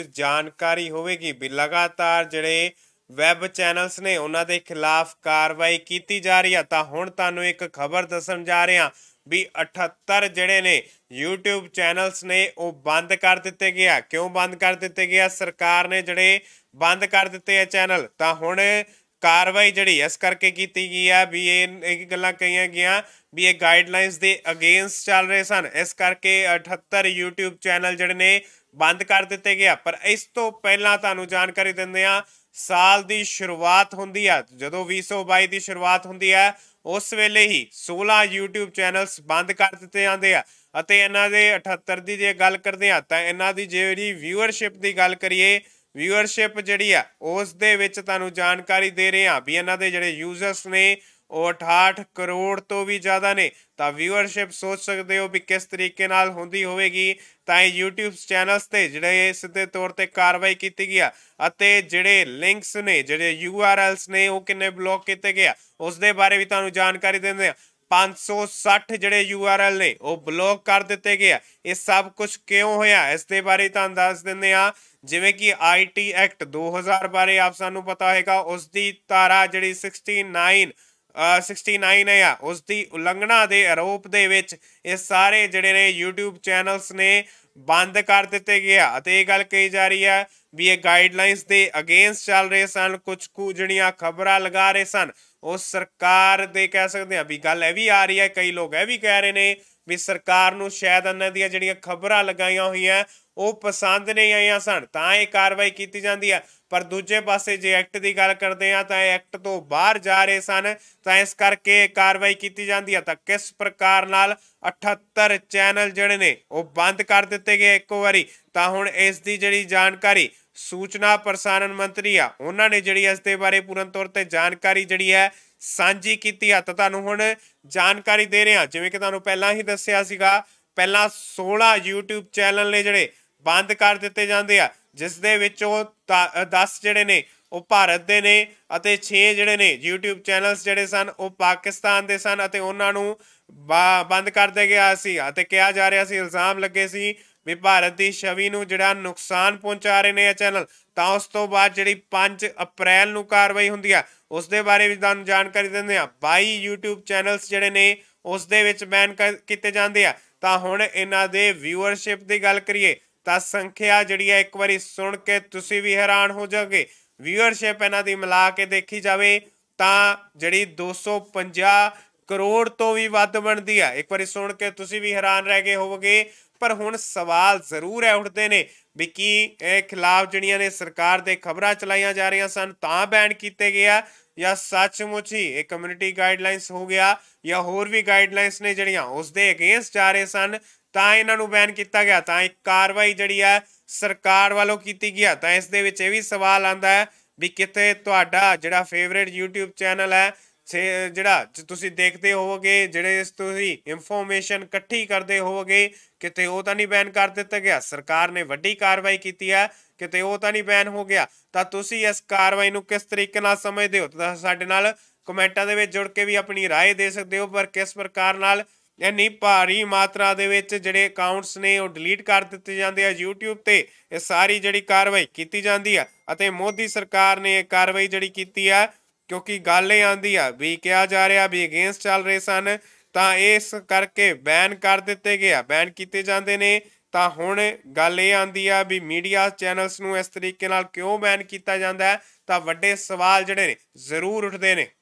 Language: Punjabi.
ਜਾਣਕਾਰੀ ਹੋਵੇਗੀ ਵੀ ਲਗਾਤਾਰ ਜਿਹੜੇ ਵੈਬ ਚੈਨਲਸ ਨੇ ਉਹਨਾਂ ਦੇ ਖਿਲਾਫ ਕਾਰਵਾਈ ਕੀਤੀ ਜਾ ਰਹੀ ਆ ਤਾਂ ਹੁਣ ਤੁਹਾਨੂੰ ਇੱਕ ਖਬਰ ਦੱਸਣ ਜਾ ਰਹੇ ਹਾਂ ਵੀ 78 ਜਿਹੜੇ ਨੇ YouTube ਚੈਨਲਸ ਨੇ ਉਹ ਬੰਦ ਕਰ ਦਿੱਤੇ ਗਿਆ ਕਿਉਂ ਬੰਦ ਕਰ ਦਿੱਤੇ ਗਿਆ ਸਰਕਾਰ ਨੇ ਜਿਹੜੇ ਬੰਦ ਕਰ ਦਿੱਤੇ ਆ ਚੈਨਲ ਤਾਂ ਹੁਣ ਕਾਰਵਾਈ ਜਿਹੜੀ ਇਸ ਕਰਕੇ ਕੀਤੀ ਗਈ ਆ ਵੀ ਇਹ ਇੱਕ ਗੱਲਾਂ ਕਹੀਆਂ ਗਿਆ ਵੀ ਇਹ ਗਾਈਡਲਾਈਨਸ ਦੇ ਅਗੇਂਸਟ ਚੱਲ ਰਹੇ ਸਨ ਇਸ ਕਰਕੇ 78 YouTube ਚੈਨਲ ਜਿਹੜੇ ਨੇ ਬੰਦ ਕਰ ਦਿੱਤੇ ਗਿਆ ਪਰ ਇਸ ਤੋਂ ਪਹਿਲਾਂ ਤੁਹਾਨੂੰ ਜਾਣਕਾਰੀ ਦਿੰਦੇ ਆ ਸਾਲ ਦੀ ਸ਼ੁਰੂਆਤ ਹੁੰਦੀ ਆ ਜਦੋਂ 2022 ਦੀ ਸ਼ੁਰੂਆਤ ਹੁੰਦੀ ਆ ਉਸ ਵੇਲੇ ਹੀ 16 YouTube ਚੈਨਲਸ ਬੰਦ ਕਰ ਦਿੱਤੇ ਜਾਂਦੇ ਆ ਅਤੇ ਇਹਨਾਂ ਦੇ 78 ਦੀ ਜੇ ਗੱਲ ਕਰਦੇ ਆ ਤਾਂ ਇਹਨਾਂ ਦੀ ਜਿਹੜੀ ਵਿਊਅਰਸ਼ਿਪ ਦੀ ਗੱਲ ਕਰੀਏ ਵਿਊਅਰਸ਼ਿਪ ਜਿਹੜੀ ਆ ਉਸ ਦੇ ਵਿੱਚ ਤੁਹਾਨੂੰ ਜਾਣਕਾਰੀ ਦੇ ਰਹੇ ਆ ਵੀ ਇਹਨਾਂ ਦੇ ਜਿਹੜੇ ਯੂਜ਼ਰਸ ਨੇ ਉਹ 68 ਕਰੋੜ ਤੋਂ ਵੀ ਜ਼ਿਆਦਾ ਨੇ ਤਾਂ ਵਿਊਅਰਸ਼ਿਪ ਸੋਚ ਸਕਦੇ ਹੋ ਵੀ ਕਿਸ ਤਰੀਕੇ ਨਾਲ ਹੁੰਦੀ ਹੋਵੇਗੀ ਤਾਂ ਇਹ YouTube ਚੈਨਲਸ ਤੇ ਜਿਹੜੇ ਸਿੱਧੇ ਤੌਰ ਤੇ ਕਾਰਵਾਈ ਕੀਤੀ ਗਿਆ ਅਤੇ ਜਿਹੜੇ ਲਿੰਕਸ ਨੇ ਜਿਹੜੇ URLs ਨੇ ਉਹ ਕਿੰਨੇ ਬਲੌਕ ਕੀਤੇ ਗਿਆ ਉਸ ਦੇ ਬਾਰੇ ਵੀ ਤੁਹਾਨੂੰ ਜਾਣਕਾਰੀ ਦਿੰਦੇ ਆ 560 ਜਿਹੜੇ URL ਨੇ ਉਹ ਬਲੌਕ ਕਰ ਦਿੱਤੇ ਗਏ ਇਹ ਸਭ ਕੁਝ ਕਿਉਂ ਹੋਇਆ ਇਸ ਦੇ ਬਾਰੇ ਤੁਹਾਨੂੰ ਦੱਸ ਦਿੰਦੇ ਆ ਜਿਵੇਂ ਕਿ ਆਈਟੀ ਐਕਟ 2000 ਬਾਰੇ ਆਪ ਸਾਨੂੰ ਪਤਾ ਹੋਏਗਾ ਉਸ ਦੀ ਧਾਰਾ ਜਿਹੜੀ 69 69 ਹੈ ਆ ਉਸ ਦੀ ਉਲੰਘਣਾ ਦੇ ਆਰੋਪ ਦੇ ਵਿੱਚ ਇਹ ਸਾਰੇ ਜਿਹੜੇ ਨੇ YouTube ਚੈਨਲਸ ਨੇ ਬੰਦ ਕਰ ਦਿੱਤੇ ਗਿਆ ਅਤੇ ਇਹ ਗੱਲ ਕਹੀ ਜਾ ਰਹੀ ਹੈ ਵੀ ਇਹ ਗਾਈਡਲਾਈਨਸ ਦੇ ਅਗੇਂਸਟ ਚੱਲ ਰਹੇ ਸਨ ਕੁਝ ਕੁ ਜਿਹੜੀਆਂ ਖਬਰਾਂ ਲਗਾ ਰਹੇ ਸਨ ਉਹ ਸਰਕਾਰ ਦੇ ਕਹਿ ਸਕਦੇ ਆ ਵੀ ਗੱਲ ਇਹ ਵੀ ਆ ਰਹੀ ਹੈ ਕਈ ਲੋਕ ਇਹ ਵੀ ਕਹਿ ਰਹੇ ਨੇ ਵੀ ਸਰਕਾਰ ਨੂੰ ਸ਼ਾਇਦ ਇਹਨਾਂ ਦੀਆਂ ਜਿਹੜੀਆਂ ਖਬਰਾਂ ਲਗਾਈਆਂ ਹੋਈਆਂ ਉਹ ਪਸੰਦ ਨਹੀਂ ਆਈਆਂ ਸਨ ਤਾਂ ਇਹ ਕਾਰਵਾਈ ਕੀਤੀ ਜਾਂਦੀ ਹੈ ਪਰ ਦੂਜੇ ਪਾਸੇ ਜੇ ਐਕਟ ਦੀ ਗੱਲ ਕਰਦੇ ਆ ਤਾਂ ਐਕਟ ਤੋਂ ਬਾਹਰ ਜਾ ਰਹੇ ਸਨ ਤਾਂ ਇਸ ਕਰਕੇ ਕਾਰਵਾਈ ਕੀਤੀ ਜਾਂਦੀ ਆ ਤਾਂ ਕਿਸ ਪ੍ਰਕਾਰ ਨਾਲ 78 ਚੈਨਲ ਜਿਹੜੇ ਨੇ ਉਹ ਬੰਦ ਕਰ ਦਿੱਤੇ ਗਏ ਇੱਕ ਵਾਰੀ ਤਾਂ ਹੁਣ ਇਸ ਦੀ ਜਿਹੜੀ ਜਾਣਕਾਰੀ ਸੂਚਨਾ ਪ੍ਰਸਾਰਣ ਮੰਤਰੀ ਆ ਉਹਨਾਂ ਨੇ ਜਿਹੜੀ ਇਸ ਦੇ ਬਾਰੇ ਪੂਰਨ ਤੌਰ ਤੇ ਜਾਣਕਾਰੀ ਜਿਹੜੀ ਹੈ ਸਾਂਝੀ ਕੀਤੀ ਆ ਤਾਂ ਤੁਹਾਨੂੰ ਹੁਣ ਜਾਣਕਾਰੀ ਦੇ ਰਹੇ ਹਾਂ ਜਿਵੇਂ ਕਿ ਤੁਹਾਨੂੰ ਪਹਿਲਾਂ ਹੀ ਦੱਸਿਆ ਸੀਗਾ ਪਹਿਲਾਂ 16 YouTube ਚੈਨਲ ਨੇ ਜਿਹੜੇ ਬੰਦ ਕਰ ਦਿੱਤੇ ਜਾਂਦੇ ਆ ਜਿਸ ਦੇ ਵਿੱਚ ਉਹ 10 ਜਿਹੜੇ ਨੇ ਉਹ ਭਾਰਤ ਦੇ ਨੇ ਅਤੇ 6 ਜਿਹੜੇ ਨੇ YouTube ਚੈਨਲਸ ਜਿਹੜੇ ਸਨ ਉਹ ਪਾਕਿਸਤਾਨ ਦੇ ਸਨ ਅਤੇ ਉਹਨਾਂ ਨੂੰ ਬੰਦ ਕਰ ਦਿੱਤਾ ਗਿਆ ਸੀ ਅਤੇ ਕਿਹਾ ਜਾ ਰਿਹਾ ਸੀ ਇਲਜ਼ਾਮ ਲੱਗੇ ਸੀ ਵੀ ਭਾਰਤ ਦੀ ਛਵੀ ਨੂੰ ਜਿਹੜਾ ਨੁਕਸਾਨ ਪਹੁੰਚਾ ਰਹੇ ਨੇ ਇਹ ਚੈਨਲ ਤਾਂ ਉਸ ਤੋਂ ਬਾਅਦ ਜਿਹੜੀ 5 ਅਪ੍ਰੈਲ ਨੂੰ ਕਾਰਵਾਈ ਹੁੰਦੀ ਆ ਉਸ ਦੇ ਬਾਰੇ ਵੀ ਤੁਹਾਨੂੰ ਜਾਣਕਾਰੀ ਦਿੰਦੇ ਆ 22 YouTube ਚੈਨਲਸ ਜਿਹੜੇ ਨੇ ਉਸ ਦੇ ਵਿੱਚ ਬੈਨ ਕੀਤੇ ਜਾਂਦੇ ਆ ਤਾਂ ਹੁਣ ਇਹਨਾਂ ਦੇ ਵਿਊਅਰਸ਼ਿਪ ਦੀ ਗੱਲ ਕਰੀਏ ਤਾਂ ਸੰਖਿਆ ਜਿਹੜੀ ਹੈ ਇੱਕ ਵਾਰੀ ਸੁਣ ਕੇ ਤੁਸੀਂ ਵੀ ਹੈਰਾਨ ਹੋ ਜਾਓਗੇ ਵਿਊਅਰਸ਼ਿਪ ਇਹਨਾਂ ਦੀ ਮਿਲਾ ਕੇ ਦੇਖੀ ਜਾਵੇ ਤਾਂ ਜਿਹੜੀ 250 ਕਰੋੜ ਤੋਂ ਵੀ ਵੱਧ ਬਣਦੀ ਆ ਇੱਕ ਵਾਰੀ ਸੁਣ ਕੇ ਤੁਸੀਂ ਵੀ ਹੈਰਾਨ ਰਹਿ ਗਏ ਹੋਵੋਗੇ ਪਰ ਹੁਣ ਸਵਾਲ ਜ਼ਰੂਰ ਹੈ ਉੱਠਦੇ ਨੇ ਵੀ ਕੀ ਇਹ ਖਿਲਾਫ ਜਿਹੜੀਆਂ ਨੇ ਸਰਕਾਰ ਦੇ ਖਬਰਾਂ ਚਲਾਈਆਂ ਜਾ ਰਹੀਆਂ ਸਨ ਤਾਂ ਬੈਨ ਕੀਤੇ ਗਿਆ ਜਾਂ ਸੱਚਮੁੱਚ ਹੀ ਇਹ ਕਮਿਊਨਿਟੀ ਗਾਈਡਲਾਈਨਸ ਹੋ ਗਿਆ ਜਾਂ ਹੋਰ ਵੀ ਗਾਈਡਲਾਈਨਸ ਨੇ ਜਿਹੜੀਆਂ ਉਸ ਦੇ ਅਗੇਂਸਟ ਜਾ ਰਹੇ ਸਨ ਤਾਂ ਇਹਨਾਂ ਨੂੰ ਬੈਨ ਕੀਤਾ ਗਿਆ ਤਾਂ ਇੱਕ ਕਾਰਵਾਈ ਜਿਹੜੀ ਹੈ ਸਰਕਾਰ ਵੱਲੋਂ ਕੀਤੀ ਗਿਆ ਤਾਂ ਇਸ ਦੇ ਵਿੱਚ ਇਹ ਵੀ ਸਵਾਲ ਆਂਦਾ ਹੈ ਵੀ ਕਿਤੇ ਤੁਹਾਡਾ ਜਿਹੜਾ ਫੇਵਰੇਟ YouTube ਚੈਨਲ ਹੈ ਜਿਹੜਾ ਤੁਸੀਂ ਦੇਖਦੇ ਹੋਵੋਗੇ ਜਿਹੜੇ ਤੁਸੀਂ ਇਨਫੋਰਮੇਸ਼ਨ ਇਕੱਠੀ ਕਰਦੇ ਹੋਵੋਗੇ ਕਿਤੇ ਉਹ ਤਾਂ ਨਹੀਂ ਬੈਨ ਕਰ ਦਿੱਤਾ ਗਿਆ ਸਰਕਾਰ ਨੇ ਵੱਡੀ ਕਾਰਵਾਈ ਕੀਤੀ ਹੈ ਕਿਤੇ ਉਹ ਤਾਂ ਨਹੀਂ ਬੈਨ ਹੋ ਗਿਆ ਤਾਂ ਤੁਸੀਂ ਇਸ ਕਾਰਵਾਈ ਨੂੰ ਕਿਸ ਤਰੀਕੇ ਨਾਲ ਸਮਝਦੇ ਹੋ ਤਾਂ ਸਾਡੇ ਨਾਲ ਕਮੈਂਟਾਂ ਦੇ ਵਿੱਚ ਜੁੜ ਕੇ ਵੀ ਆਪਣੀ رائے ਦੇ ਸਕਦੇ ਹੋ ਪਰ ਕਿਸ ਪ੍ਰਕਾਰ ਨਾਲ ਇੰਨੀ ਭਾਰੀ ਮਾਤਰਾ ਦੇ ਵਿੱਚ ਜਿਹੜੇ ਅਕਾਊਂਟਸ ਨੇ ਉਹ ਡਿਲੀਟ ਕਰ ਦਿੱਤੇ ਜਾਂਦੇ ਆ YouTube ਤੇ ਇਹ ਸਾਰੀ ਜਿਹੜੀ ਕਾਰਵਾਈ ਕੀਤੀ ਜਾਂਦੀ ਆ ਅਤੇ ਮੋਦੀ ਸਰਕਾਰ ਨੇ ਇਹ ਕਾਰਵਾਈ ਜਿਹੜੀ ਕੀਤੀ ਆ ਕਿਉਂਕਿ ਗੱਲ ਇਹ ਆਂਦੀ ਆ ਵੀ ਕਿਹਾ ਜਾ ਰਿਹਾ ਵੀ ਅਗੇਂਸਟ ਚੱਲ ਰਹੇ ਸਨ ਤਾਂ ਇਸ ਕਰਕੇ ਬੈਨ ਕਰ ਦਿੱਤੇ ਗਏ ਆ ਬੈਨ ਕੀਤੇ ਜਾਂਦੇ ਨੇ ਤਾਂ ਹੁਣ ਗੱਲ ਇਹ ਆਂਦੀ ਆ ਵੀ ਮੀਡੀਆ ਚੈਨਲਸ ਨੂੰ ਇਸ ਤਰੀਕੇ ਨਾਲ ਕਿਉਂ ਬੈਨ ਕੀਤਾ ਜਾਂਦਾ ਤਾਂ ਵੱਡੇ ਸਵਾਲ ਜਿਹੜੇ ਨੇ ਜ਼ਰੂਰ ਉੱਠਦੇ ਨੇ